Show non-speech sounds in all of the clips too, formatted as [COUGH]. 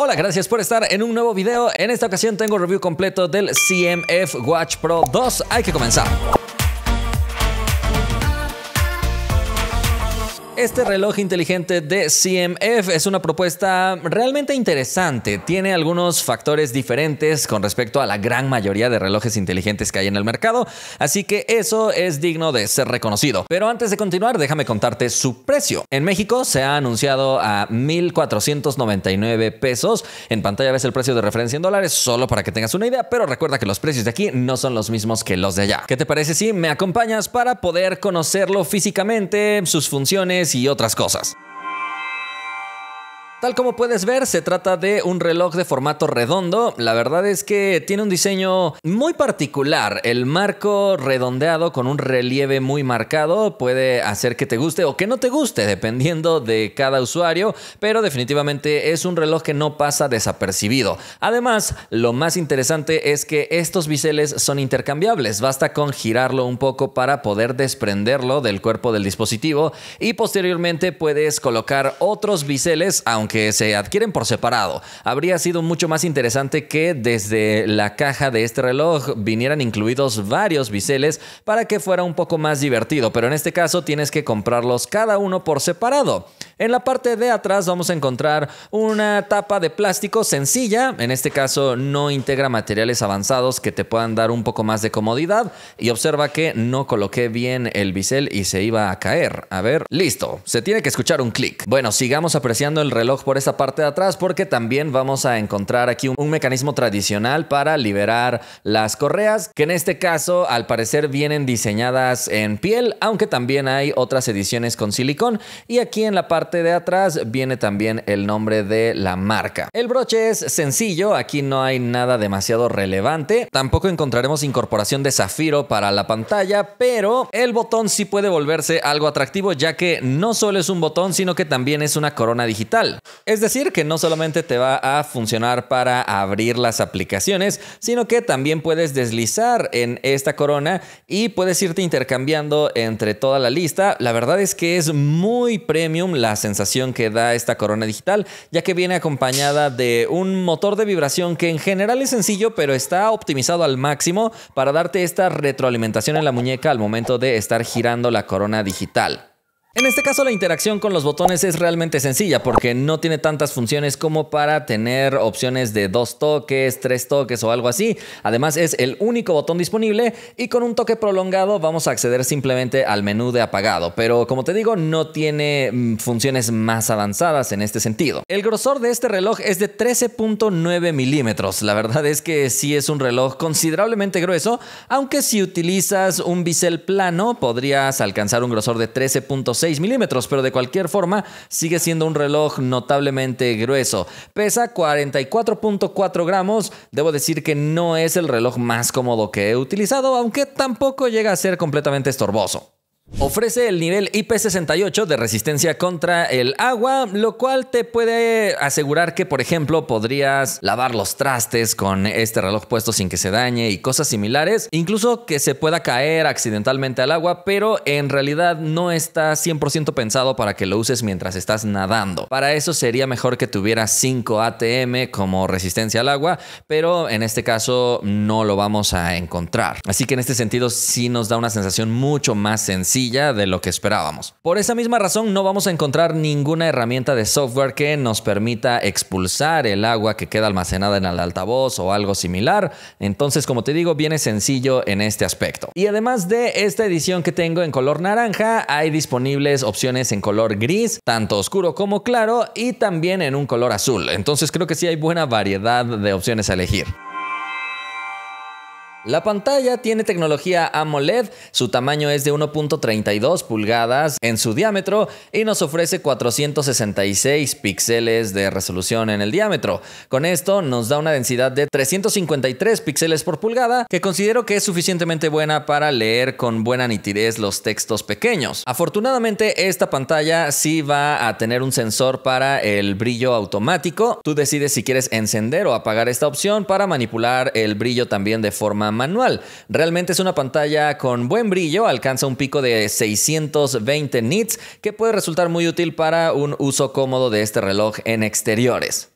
Hola, gracias por estar en un nuevo video. En esta ocasión tengo review completo del CMF Watch Pro 2. Hay que comenzar. Este reloj inteligente de CMF es una propuesta realmente interesante. Tiene algunos factores diferentes con respecto a la gran mayoría de relojes inteligentes que hay en el mercado, así que eso es digno de ser reconocido. Pero antes de continuar, déjame contarte su precio. En México se ha anunciado a 1.499 pesos. En pantalla ves el precio de referencia en dólares, solo para que tengas una idea, pero recuerda que los precios de aquí no son los mismos que los de allá. ¿Qué te parece si me acompañas para poder conocerlo físicamente, sus funciones? y otras cosas. Tal como puedes ver, se trata de un reloj de formato redondo. La verdad es que tiene un diseño muy particular. El marco redondeado con un relieve muy marcado puede hacer que te guste o que no te guste, dependiendo de cada usuario, pero definitivamente es un reloj que no pasa desapercibido. Además, lo más interesante es que estos biseles son intercambiables. Basta con girarlo un poco para poder desprenderlo del cuerpo del dispositivo y posteriormente puedes colocar otros biseles, aunque que se adquieren por separado, habría sido mucho más interesante que desde la caja de este reloj vinieran incluidos varios biseles para que fuera un poco más divertido, pero en este caso tienes que comprarlos cada uno por separado. En la parte de atrás vamos a encontrar una tapa de plástico sencilla, en este caso no integra materiales avanzados que te puedan dar un poco más de comodidad y observa que no coloqué bien el bisel y se iba a caer. A ver, listo, se tiene que escuchar un clic. Bueno, sigamos apreciando el reloj por esa parte de atrás porque también vamos a encontrar aquí un, un mecanismo tradicional para liberar las correas que en este caso al parecer vienen diseñadas en piel aunque también hay otras ediciones con silicón y aquí en la parte de atrás viene también el nombre de la marca. El broche es sencillo, aquí no hay nada demasiado relevante, tampoco encontraremos incorporación de zafiro para la pantalla, pero el botón sí puede volverse algo atractivo ya que no solo es un botón sino que también es una corona digital. Es decir, que no solamente te va a funcionar para abrir las aplicaciones, sino que también puedes deslizar en esta corona y puedes irte intercambiando entre toda la lista. La verdad es que es muy premium la sensación que da esta corona digital, ya que viene acompañada de un motor de vibración que en general es sencillo, pero está optimizado al máximo para darte esta retroalimentación en la muñeca al momento de estar girando la corona digital. En este caso la interacción con los botones es realmente sencilla porque no tiene tantas funciones como para tener opciones de dos toques, tres toques o algo así. Además es el único botón disponible y con un toque prolongado vamos a acceder simplemente al menú de apagado. Pero como te digo, no tiene mm, funciones más avanzadas en este sentido. El grosor de este reloj es de 13.9 milímetros. La verdad es que sí es un reloj considerablemente grueso, aunque si utilizas un bisel plano podrías alcanzar un grosor de 13.5 6 milímetros, pero de cualquier forma sigue siendo un reloj notablemente grueso. Pesa 44.4 gramos, debo decir que no es el reloj más cómodo que he utilizado, aunque tampoco llega a ser completamente estorboso. Ofrece el nivel IP68 de resistencia contra el agua, lo cual te puede asegurar que, por ejemplo, podrías lavar los trastes con este reloj puesto sin que se dañe y cosas similares, incluso que se pueda caer accidentalmente al agua, pero en realidad no está 100% pensado para que lo uses mientras estás nadando. Para eso sería mejor que tuviera 5 ATM como resistencia al agua, pero en este caso no lo vamos a encontrar. Así que en este sentido sí nos da una sensación mucho más sencilla de lo que esperábamos. Por esa misma razón no vamos a encontrar ninguna herramienta de software que nos permita expulsar el agua que queda almacenada en el altavoz o algo similar, entonces como te digo viene sencillo en este aspecto. Y además de esta edición que tengo en color naranja, hay disponibles opciones en color gris, tanto oscuro como claro y también en un color azul, entonces creo que sí hay buena variedad de opciones a elegir. La pantalla tiene tecnología AMOLED, su tamaño es de 1.32 pulgadas en su diámetro y nos ofrece 466 píxeles de resolución en el diámetro. Con esto nos da una densidad de 353 píxeles por pulgada que considero que es suficientemente buena para leer con buena nitidez los textos pequeños. Afortunadamente esta pantalla sí va a tener un sensor para el brillo automático. Tú decides si quieres encender o apagar esta opción para manipular el brillo también de forma manual. Realmente es una pantalla con buen brillo, alcanza un pico de 620 nits que puede resultar muy útil para un uso cómodo de este reloj en exteriores.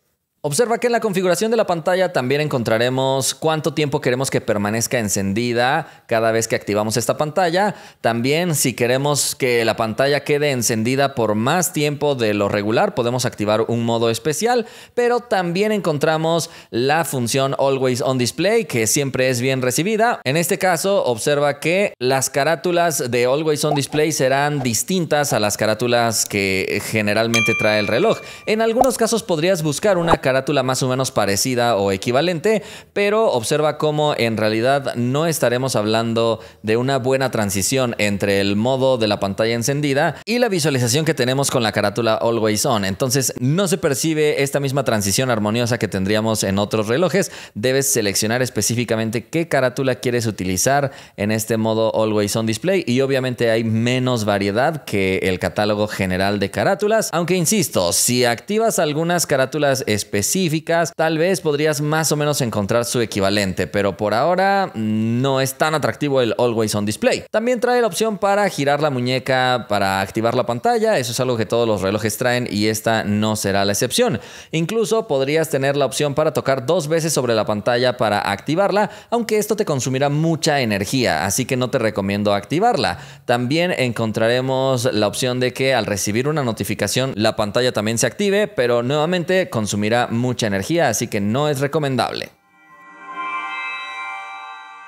Observa que en la configuración de la pantalla también encontraremos cuánto tiempo queremos que permanezca encendida cada vez que activamos esta pantalla. También si queremos que la pantalla quede encendida por más tiempo de lo regular, podemos activar un modo especial, pero también encontramos la función Always on Display que siempre es bien recibida. En este caso, observa que las carátulas de Always on Display serán distintas a las carátulas que generalmente trae el reloj. En algunos casos podrías buscar una carátula carátula más o menos parecida o equivalente, pero observa cómo en realidad no estaremos hablando de una buena transición entre el modo de la pantalla encendida y la visualización que tenemos con la carátula Always On. Entonces no se percibe esta misma transición armoniosa que tendríamos en otros relojes. Debes seleccionar específicamente qué carátula quieres utilizar en este modo Always On Display y obviamente hay menos variedad que el catálogo general de carátulas, aunque insisto, si activas algunas carátulas específicas, tal vez podrías más o menos encontrar su equivalente, pero por ahora no es tan atractivo el Always On Display. También trae la opción para girar la muñeca, para activar la pantalla, eso es algo que todos los relojes traen y esta no será la excepción. Incluso podrías tener la opción para tocar dos veces sobre la pantalla para activarla, aunque esto te consumirá mucha energía, así que no te recomiendo activarla. También encontraremos la opción de que al recibir una notificación la pantalla también se active, pero nuevamente consumirá mucha energía, así que no es recomendable.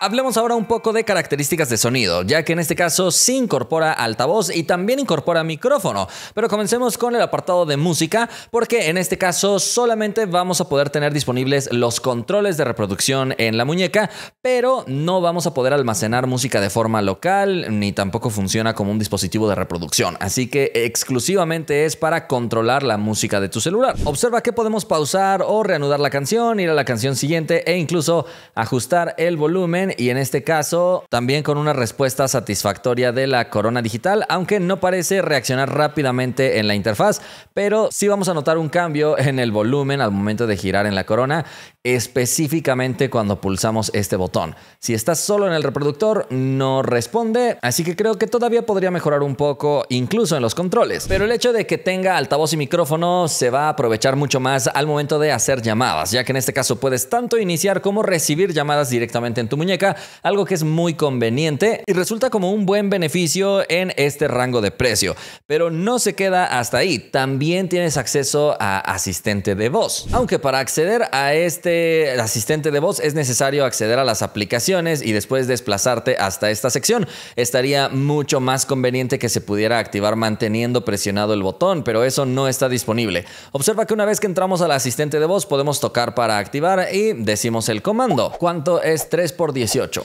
Hablemos ahora un poco de características de sonido, ya que en este caso se incorpora altavoz y también incorpora micrófono, pero comencemos con el apartado de música, porque en este caso solamente vamos a poder tener disponibles los controles de reproducción en la muñeca, pero no vamos a poder almacenar música de forma local, ni tampoco funciona como un dispositivo de reproducción, así que exclusivamente es para controlar la música de tu celular. Observa que podemos pausar o reanudar la canción, ir a la canción siguiente e incluso ajustar el volumen y en este caso también con una respuesta satisfactoria de la corona digital, aunque no parece reaccionar rápidamente en la interfaz, pero sí vamos a notar un cambio en el volumen al momento de girar en la corona específicamente cuando pulsamos este botón. Si estás solo en el reproductor, no responde, así que creo que todavía podría mejorar un poco, incluso en los controles. Pero el hecho de que tenga altavoz y micrófono se va a aprovechar mucho más al momento de hacer llamadas, ya que en este caso puedes tanto iniciar como recibir llamadas directamente en tu muñeca, algo que es muy conveniente y resulta como un buen beneficio en este rango de precio. Pero no se queda hasta ahí, también tienes acceso a asistente de voz. Aunque para acceder a este asistente de voz es necesario acceder a las aplicaciones y después desplazarte hasta esta sección. Estaría mucho más conveniente que se pudiera activar manteniendo presionado el botón, pero eso no está disponible. Observa que una vez que entramos al asistente de voz podemos tocar para activar y decimos el comando. ¿Cuánto es 3 por 18?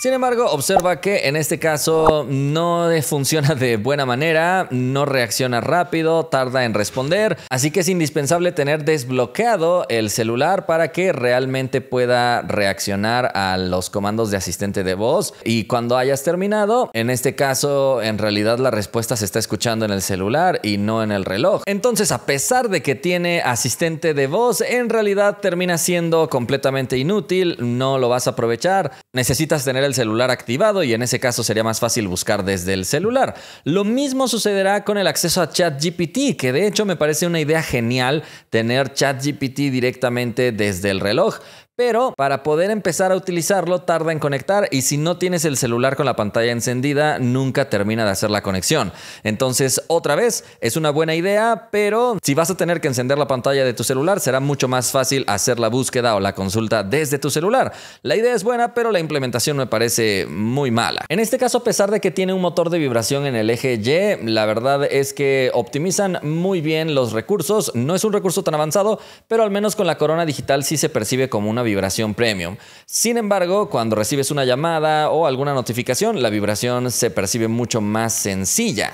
Sin embargo, observa que en este caso no [LAUGHS] funciona de buena manera, no reacciona rápido, tarda en responder, así que es indispensable tener desbloqueado el celular para que realmente pueda reaccionar a los comandos de asistente de voz y cuando hayas terminado, en este caso en realidad la respuesta se está escuchando en el celular y no en el reloj. Entonces, a pesar de que tiene asistente de voz, en realidad termina siendo completamente inútil, no lo vas a aprovechar, necesitas tener el el celular activado y en ese caso sería más fácil buscar desde el celular. Lo mismo sucederá con el acceso a ChatGPT, que de hecho me parece una idea genial tener ChatGPT directamente desde el reloj, pero para poder empezar a utilizarlo tarda en conectar y si no tienes el celular con la pantalla encendida nunca termina de hacer la conexión. Entonces, otra vez, es una buena idea, pero si vas a tener que encender la pantalla de tu celular, será mucho más fácil hacer la búsqueda o la consulta desde tu celular. La idea es buena, pero la implementación me parece muy mala. En este caso, a pesar de que tiene un motor de vibración en el eje Y, la verdad es que optimizan muy bien los recursos. No es un recurso tan avanzado, pero al menos con la corona digital sí se percibe como una vibración vibración premium. Sin embargo, cuando recibes una llamada o alguna notificación, la vibración se percibe mucho más sencilla.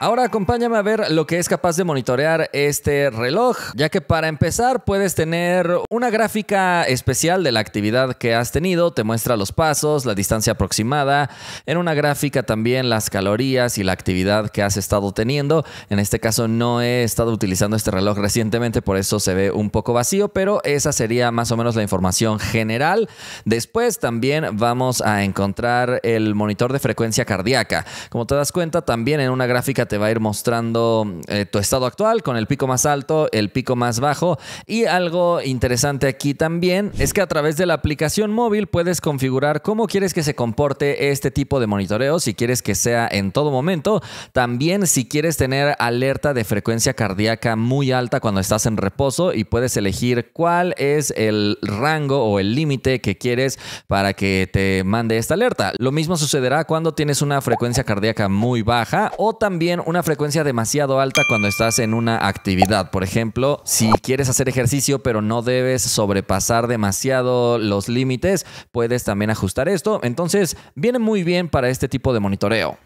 Ahora acompáñame a ver lo que es capaz de monitorear este reloj, ya que para empezar puedes tener una gráfica especial de la actividad que has tenido, te muestra los pasos, la distancia aproximada, en una gráfica también las calorías y la actividad que has estado teniendo. En este caso no he estado utilizando este reloj recientemente, por eso se ve un poco vacío, pero esa sería más o menos la información general. Después también vamos a encontrar el monitor de frecuencia cardíaca. Como te das cuenta, también en una gráfica te va a ir mostrando eh, tu estado actual con el pico más alto, el pico más bajo. Y algo interesante aquí también es que a través de la aplicación móvil puedes configurar cómo quieres que se comporte este tipo de monitoreo, si quieres que sea en todo momento. También si quieres tener alerta de frecuencia cardíaca muy alta cuando estás en reposo y puedes elegir cuál es el rango o el límite que quieres para que te mande esta alerta. Lo mismo sucederá cuando tienes una frecuencia cardíaca muy baja o también una frecuencia demasiado alta cuando estás en una actividad. Por ejemplo, si quieres hacer ejercicio pero no debes sobrepasar demasiado los límites, puedes también ajustar esto. Entonces, viene muy bien para este tipo de monitoreo.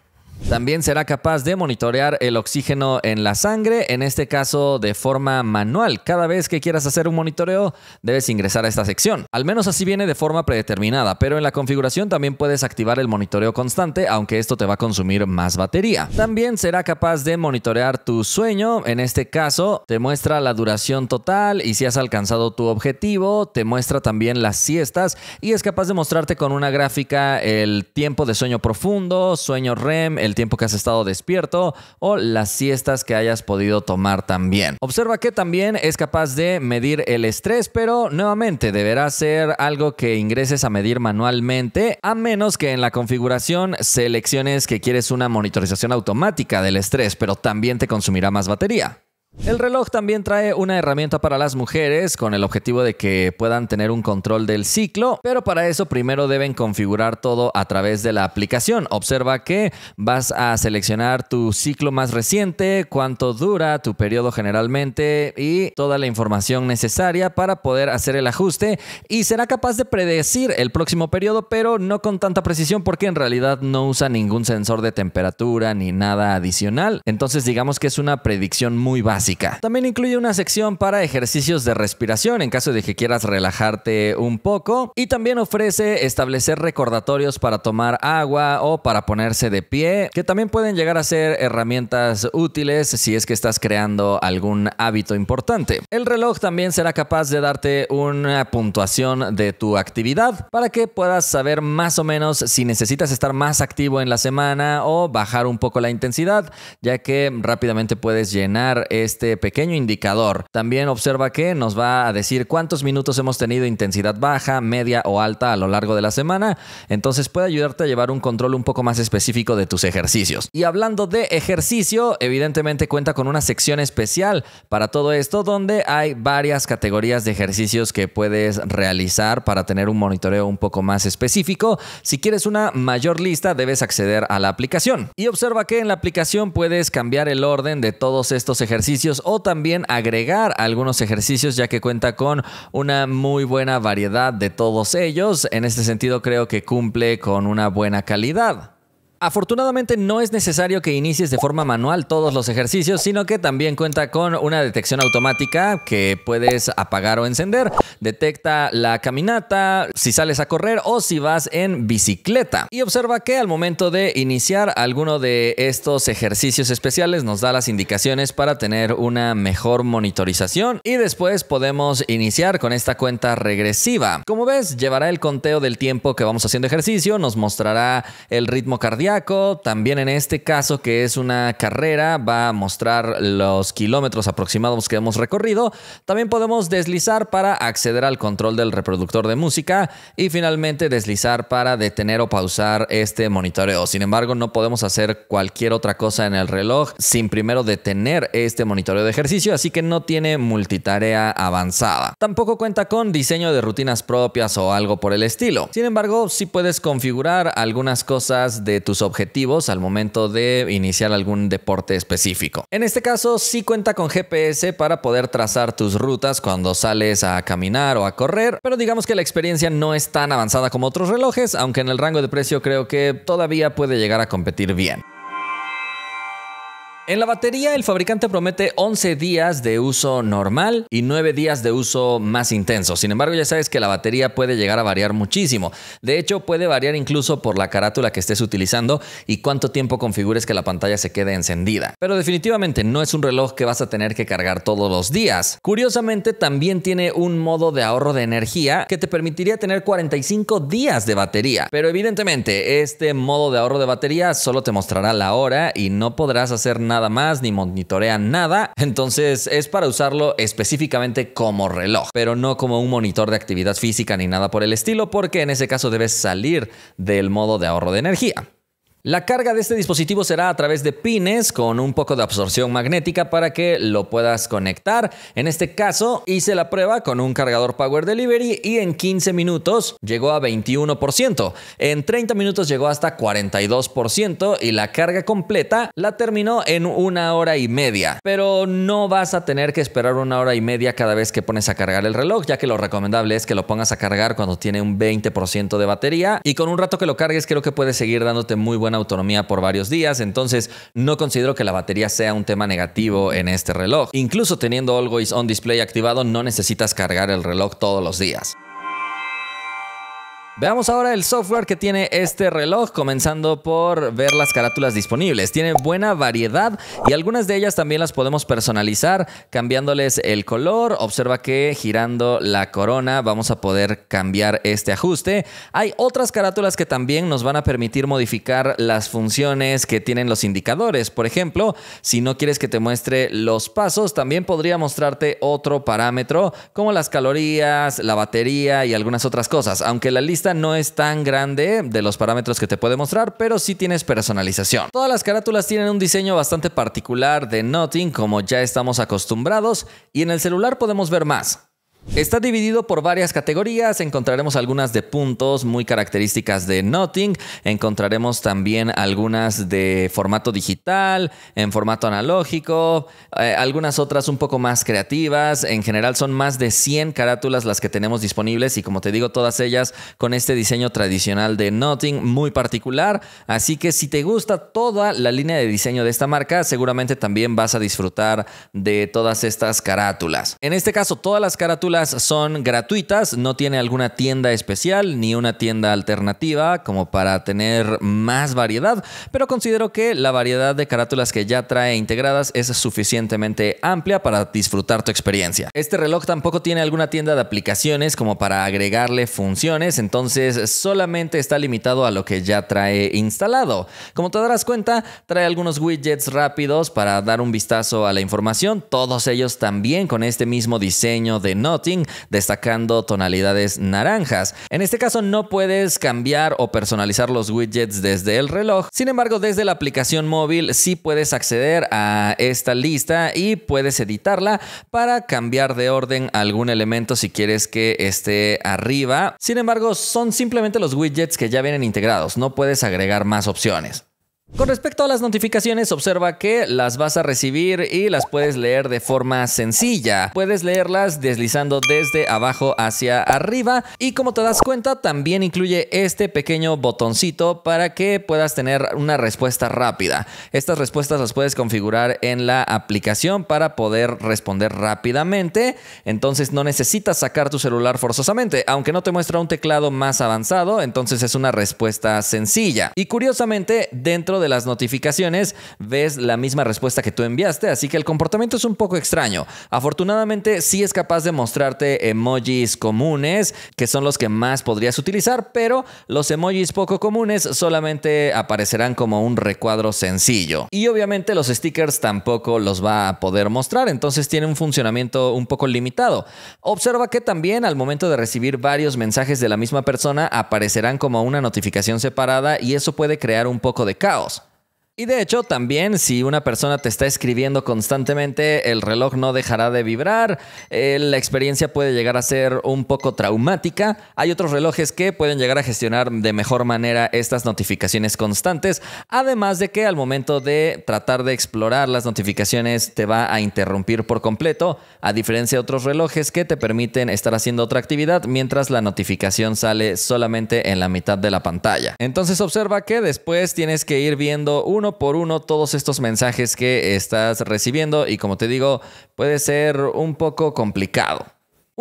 También será capaz de monitorear el oxígeno en la sangre, en este caso de forma manual. Cada vez que quieras hacer un monitoreo, debes ingresar a esta sección. Al menos así viene de forma predeterminada, pero en la configuración también puedes activar el monitoreo constante, aunque esto te va a consumir más batería. También será capaz de monitorear tu sueño, en este caso te muestra la duración total y si has alcanzado tu objetivo, te muestra también las siestas y es capaz de mostrarte con una gráfica el tiempo de sueño profundo, sueño REM, el el tiempo que has estado despierto o las siestas que hayas podido tomar también. Observa que también es capaz de medir el estrés, pero nuevamente deberá ser algo que ingreses a medir manualmente, a menos que en la configuración selecciones que quieres una monitorización automática del estrés, pero también te consumirá más batería. El reloj también trae una herramienta para las mujeres con el objetivo de que puedan tener un control del ciclo, pero para eso primero deben configurar todo a través de la aplicación. Observa que vas a seleccionar tu ciclo más reciente, cuánto dura tu periodo generalmente y toda la información necesaria para poder hacer el ajuste y será capaz de predecir el próximo periodo, pero no con tanta precisión porque en realidad no usa ningún sensor de temperatura ni nada adicional. Entonces digamos que es una predicción muy básica. También incluye una sección para ejercicios de respiración en caso de que quieras relajarte un poco y también ofrece establecer recordatorios para tomar agua o para ponerse de pie, que también pueden llegar a ser herramientas útiles si es que estás creando algún hábito importante. El reloj también será capaz de darte una puntuación de tu actividad para que puedas saber más o menos si necesitas estar más activo en la semana o bajar un poco la intensidad, ya que rápidamente puedes llenar este pequeño indicador. También observa que nos va a decir cuántos minutos hemos tenido intensidad baja, media o alta a lo largo de la semana. Entonces puede ayudarte a llevar un control un poco más específico de tus ejercicios. Y hablando de ejercicio, evidentemente cuenta con una sección especial para todo esto donde hay varias categorías de ejercicios que puedes realizar para tener un monitoreo un poco más específico. Si quieres una mayor lista, debes acceder a la aplicación. Y observa que en la aplicación puedes cambiar el orden de todos estos ejercicios o también agregar algunos ejercicios ya que cuenta con una muy buena variedad de todos ellos. En este sentido creo que cumple con una buena calidad. Afortunadamente no es necesario que inicies de forma manual todos los ejercicios, sino que también cuenta con una detección automática que puedes apagar o encender. Detecta la caminata, si sales a correr o si vas en bicicleta. Y observa que al momento de iniciar alguno de estos ejercicios especiales nos da las indicaciones para tener una mejor monitorización y después podemos iniciar con esta cuenta regresiva. Como ves, llevará el conteo del tiempo que vamos haciendo ejercicio, nos mostrará el ritmo cardíaco, también en este caso que es una carrera, va a mostrar los kilómetros aproximados que hemos recorrido. También podemos deslizar para acceder al control del reproductor de música y finalmente deslizar para detener o pausar este monitoreo. Sin embargo, no podemos hacer cualquier otra cosa en el reloj sin primero detener este monitoreo de ejercicio, así que no tiene multitarea avanzada. Tampoco cuenta con diseño de rutinas propias o algo por el estilo. Sin embargo, si puedes configurar algunas cosas de tus objetivos al momento de iniciar algún deporte específico. En este caso sí cuenta con GPS para poder trazar tus rutas cuando sales a caminar o a correr, pero digamos que la experiencia no es tan avanzada como otros relojes, aunque en el rango de precio creo que todavía puede llegar a competir bien. En la batería el fabricante promete 11 días de uso normal y 9 días de uso más intenso. Sin embargo, ya sabes que la batería puede llegar a variar muchísimo. De hecho, puede variar incluso por la carátula que estés utilizando y cuánto tiempo configures que la pantalla se quede encendida. Pero definitivamente no es un reloj que vas a tener que cargar todos los días. Curiosamente, también tiene un modo de ahorro de energía que te permitiría tener 45 días de batería. Pero evidentemente, este modo de ahorro de batería solo te mostrará la hora y no podrás hacer nada nada más, ni monitorea nada. Entonces es para usarlo específicamente como reloj, pero no como un monitor de actividad física ni nada por el estilo, porque en ese caso debes salir del modo de ahorro de energía. La carga de este dispositivo será a través de pines con un poco de absorción magnética para que lo puedas conectar. En este caso hice la prueba con un cargador Power Delivery y en 15 minutos llegó a 21%. En 30 minutos llegó hasta 42% y la carga completa la terminó en una hora y media. Pero no vas a tener que esperar una hora y media cada vez que pones a cargar el reloj, ya que lo recomendable es que lo pongas a cargar cuando tiene un 20% de batería y con un rato que lo cargues creo que puedes seguir dándote muy buena autonomía por varios días, entonces no considero que la batería sea un tema negativo en este reloj. Incluso teniendo Always On Display activado, no necesitas cargar el reloj todos los días. Veamos ahora el software que tiene este reloj, comenzando por ver las carátulas disponibles. Tiene buena variedad y algunas de ellas también las podemos personalizar cambiándoles el color. Observa que girando la corona vamos a poder cambiar este ajuste. Hay otras carátulas que también nos van a permitir modificar las funciones que tienen los indicadores. Por ejemplo, si no quieres que te muestre los pasos, también podría mostrarte otro parámetro como las calorías, la batería y algunas otras cosas. Aunque la lista no es tan grande de los parámetros que te puede mostrar, pero sí tienes personalización. Todas las carátulas tienen un diseño bastante particular de Nothing como ya estamos acostumbrados y en el celular podemos ver más. Está dividido por varias categorías, encontraremos algunas de puntos muy características de Notting, encontraremos también algunas de formato digital, en formato analógico, eh, algunas otras un poco más creativas, en general son más de 100 carátulas las que tenemos disponibles y como te digo, todas ellas con este diseño tradicional de Notting muy particular, así que si te gusta toda la línea de diseño de esta marca, seguramente también vas a disfrutar de todas estas carátulas. En este caso, todas las carátulas son gratuitas, no tiene alguna tienda especial ni una tienda alternativa como para tener más variedad, pero considero que la variedad de carátulas que ya trae integradas es suficientemente amplia para disfrutar tu experiencia. Este reloj tampoco tiene alguna tienda de aplicaciones como para agregarle funciones, entonces solamente está limitado a lo que ya trae instalado. Como te darás cuenta, trae algunos widgets rápidos para dar un vistazo a la información, todos ellos también con este mismo diseño de notas destacando tonalidades naranjas. En este caso no puedes cambiar o personalizar los widgets desde el reloj, sin embargo desde la aplicación móvil sí puedes acceder a esta lista y puedes editarla para cambiar de orden algún elemento si quieres que esté arriba. Sin embargo, son simplemente los widgets que ya vienen integrados, no puedes agregar más opciones. Con respecto a las notificaciones, observa que las vas a recibir y las puedes leer de forma sencilla. Puedes leerlas deslizando desde abajo hacia arriba y como te das cuenta también incluye este pequeño botoncito para que puedas tener una respuesta rápida. Estas respuestas las puedes configurar en la aplicación para poder responder rápidamente, entonces no necesitas sacar tu celular forzosamente, aunque no te muestra un teclado más avanzado, entonces es una respuesta sencilla. Y curiosamente, dentro de de las notificaciones ves la misma respuesta que tú enviaste, así que el comportamiento es un poco extraño. Afortunadamente sí es capaz de mostrarte emojis comunes, que son los que más podrías utilizar, pero los emojis poco comunes solamente aparecerán como un recuadro sencillo. Y obviamente los stickers tampoco los va a poder mostrar, entonces tiene un funcionamiento un poco limitado. Observa que también al momento de recibir varios mensajes de la misma persona aparecerán como una notificación separada y eso puede crear un poco de caos. Y de hecho, también si una persona te está escribiendo constantemente, el reloj no dejará de vibrar, eh, la experiencia puede llegar a ser un poco traumática. Hay otros relojes que pueden llegar a gestionar de mejor manera estas notificaciones constantes, además de que al momento de tratar de explorar las notificaciones te va a interrumpir por completo, a diferencia de otros relojes que te permiten estar haciendo otra actividad mientras la notificación sale solamente en la mitad de la pantalla. Entonces observa que después tienes que ir viendo un uno por uno todos estos mensajes que estás recibiendo y como te digo, puede ser un poco complicado.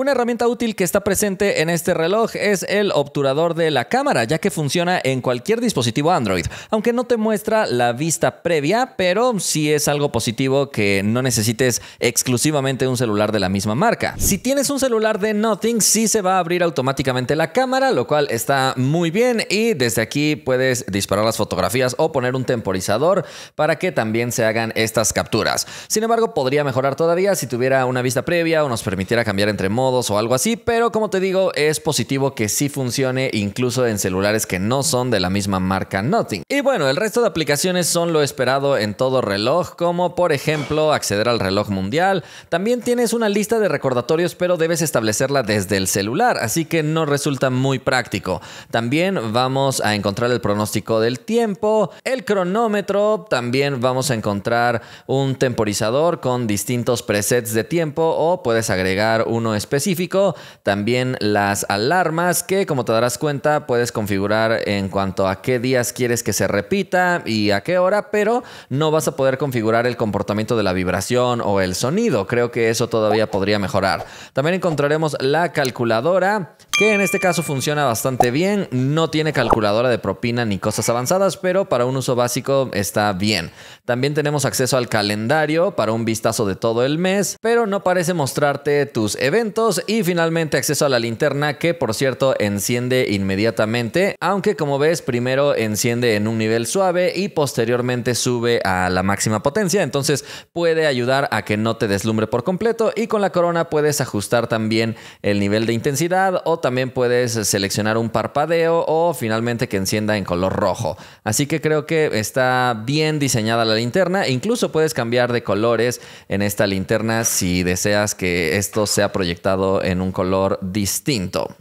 Una herramienta útil que está presente en este reloj es el obturador de la cámara, ya que funciona en cualquier dispositivo Android, aunque no te muestra la vista previa, pero sí es algo positivo que no necesites exclusivamente un celular de la misma marca. Si tienes un celular de Nothing, sí se va a abrir automáticamente la cámara, lo cual está muy bien y desde aquí puedes disparar las fotografías o poner un temporizador para que también se hagan estas capturas. Sin embargo, podría mejorar todavía si tuviera una vista previa o nos permitiera cambiar entre modos o algo así, pero como te digo, es positivo que sí funcione incluso en celulares que no son de la misma marca Nothing. Y bueno, el resto de aplicaciones son lo esperado en todo reloj, como por ejemplo acceder al reloj mundial. También tienes una lista de recordatorios, pero debes establecerla desde el celular, así que no resulta muy práctico. También vamos a encontrar el pronóstico del tiempo, el cronómetro, también vamos a encontrar un temporizador con distintos presets de tiempo o puedes agregar uno específico específico, también las alarmas que como te darás cuenta puedes configurar en cuanto a qué días quieres que se repita y a qué hora, pero no vas a poder configurar el comportamiento de la vibración o el sonido. Creo que eso todavía podría mejorar. También encontraremos la calculadora, que en este caso funciona bastante bien. No tiene calculadora de propina ni cosas avanzadas, pero para un uso básico está bien. También tenemos acceso al calendario para un vistazo de todo el mes, pero no parece mostrarte tus eventos y finalmente acceso a la linterna que por cierto enciende inmediatamente, aunque como ves primero enciende en un nivel suave y posteriormente sube a la máxima potencia, entonces puede ayudar a que no te deslumbre por completo y con la corona puedes ajustar también el nivel de intensidad o también puedes seleccionar un parpadeo o finalmente que encienda en color rojo. Así que creo que está bien diseñada la linterna, incluso puedes cambiar de colores en esta linterna si deseas que esto sea proyectado en un color distinto.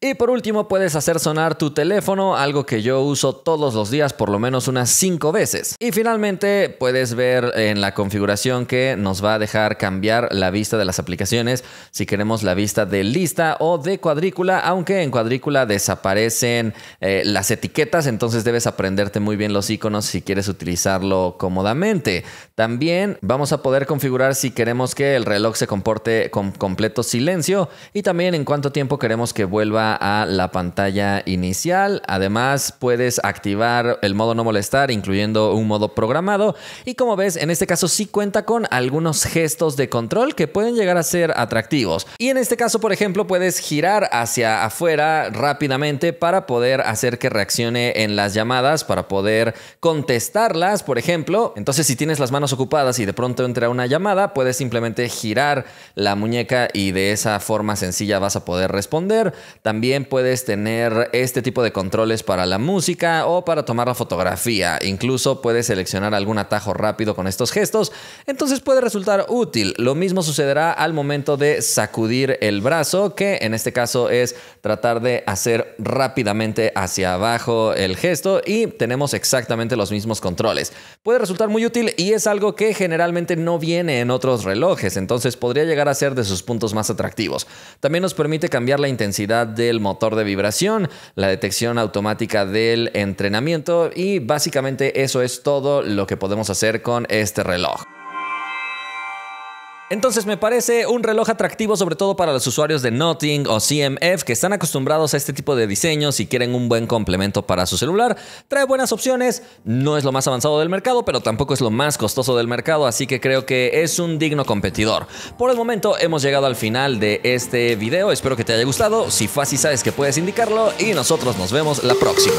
Y por último puedes hacer sonar tu teléfono, algo que yo uso todos los días por lo menos unas 5 veces. Y finalmente puedes ver en la configuración que nos va a dejar cambiar la vista de las aplicaciones si queremos la vista de lista o de cuadrícula, aunque en cuadrícula desaparecen eh, las etiquetas, entonces debes aprenderte muy bien los iconos si quieres utilizarlo cómodamente. También vamos a poder configurar si queremos que el reloj se comporte con completo silencio y también en cuánto tiempo queremos que vuelva a la pantalla inicial. Además, puedes activar el modo no molestar, incluyendo un modo programado. Y como ves, en este caso sí cuenta con algunos gestos de control que pueden llegar a ser atractivos. Y en este caso, por ejemplo, puedes girar hacia afuera rápidamente para poder hacer que reaccione en las llamadas, para poder contestarlas, por ejemplo. Entonces, si tienes las manos ocupadas y de pronto entra una llamada, puedes simplemente girar la muñeca y de esa forma sencilla vas a poder responder. También también puedes tener este tipo de controles para la música o para tomar la fotografía. Incluso puedes seleccionar algún atajo rápido con estos gestos. Entonces puede resultar útil. Lo mismo sucederá al momento de sacudir el brazo, que en este caso es tratar de hacer rápidamente hacia abajo el gesto y tenemos exactamente los mismos controles. Puede resultar muy útil y es algo que generalmente no viene en otros relojes, entonces podría llegar a ser de sus puntos más atractivos. También nos permite cambiar la intensidad de el motor de vibración, la detección automática del entrenamiento y básicamente eso es todo lo que podemos hacer con este reloj. Entonces me parece un reloj atractivo sobre todo para los usuarios de Notting o CMF que están acostumbrados a este tipo de diseños y quieren un buen complemento para su celular. Trae buenas opciones, no es lo más avanzado del mercado, pero tampoco es lo más costoso del mercado, así que creo que es un digno competidor. Por el momento hemos llegado al final de este video, espero que te haya gustado, si fue así sabes que puedes indicarlo y nosotros nos vemos la próxima.